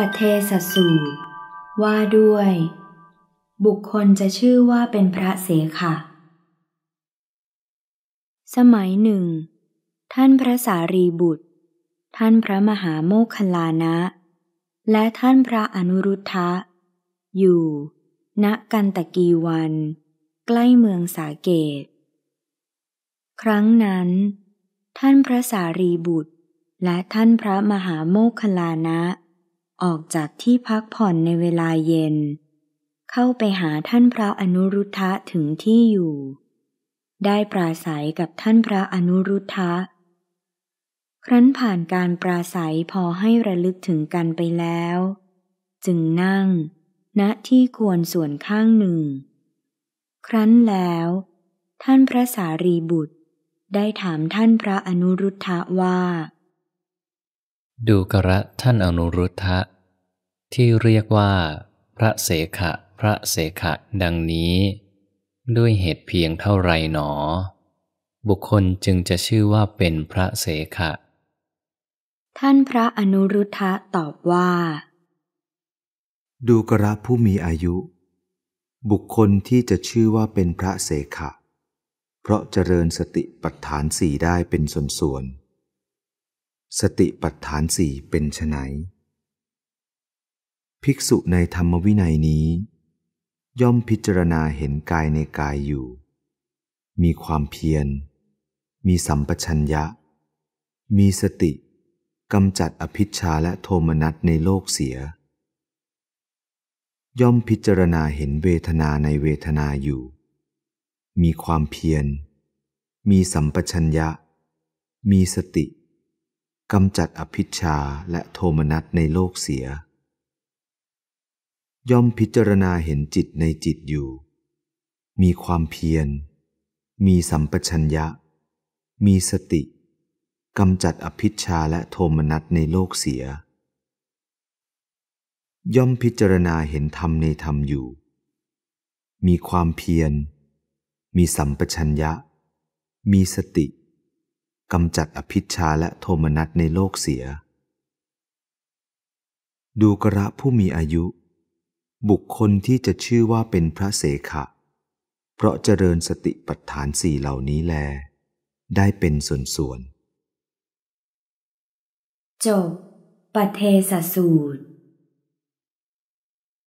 ปเทสสูตรว่าด้วย บุคคลจะชื่อว่าเป็นพระเสขะสมัยหนึ่งท่านพระสารีบุตร ท่านพระมหาโมคคลานะ และท่านพระอนุรุทธะอยู่ ณกันตะกีวัน ใกล้เมืองสาเกต ครั้งนั้นท่านพระสารีบุตร และท่านพระมหาโมคคลานะออกจากที่พักผ่อนในเวลาเย็น เข้าไปหาท่านพระอนุรุทธะถึงที่อยู่ ได้ปราศัยกับท่านพระอนุรุทธะ ครั้นผ่านการปราศัยพอให้ระลึกถึงกันไปแล้ว จึงนั่งณที่ควรส่วนข้างหนึ่ง ครั้นแล้วท่านพระสารีบุตร ได้ถามท่านพระอนุรุทธะว่าดูกระท่านอนุรุทธะที่เรียกว่า พระเสขะ พระเสขะ ดังนี้ ด้วยเหตุเพียงเท่าไรหนอ บุคคลจึงจะชื่อว่าเป็นพระเสขะ ท่านพระอนุรุทธะตอบว่า ดูกระผู้มีอายุ บุคคลที่จะชื่อว่าเป็นพระเสขะ เพราะเจริญสติปัฏฐานสี่ได้เป็นส่วนๆสติปัฏฐานสี่เป็นไนภิกษุในธรรมวินัยนี้ ย่อมพิจารณาเห็นกายในกายอยู่ มีความเพียรมีสัมปชัญญะ มีสติ กำจัดอภิชาและโทมนัสในโลกเสีย ย่อมพิจารณาเห็นเวทนาในเวทนาอยู่ มีความเพียร มีสัมปชัญญะ มีสติกำจัดอภิชาและโทมนัสในโลกเสีย ย่อมพิจารณาเห็นจิตในจิตอยู่ มีความเพียร มีสัมปชัญญะ มีสติ กำจัดอภิชาและโทมนัสในโลกเสีย ย่อมพิจารณาเห็นธรรมในธรรมอยู่ มีความเพียร มีสัมปชัญญะ มีสติกำจัดอภิชาและโทมนัสในโลกเสีย ดูกระผู้มีอายุ บุคคลที่จะชื่อว่าเป็นพระเสขะ เพราะเจริญสติปัฏฐานสี่เหล่านี้แล ได้เป็นส่วนๆ จบปเทสสูตร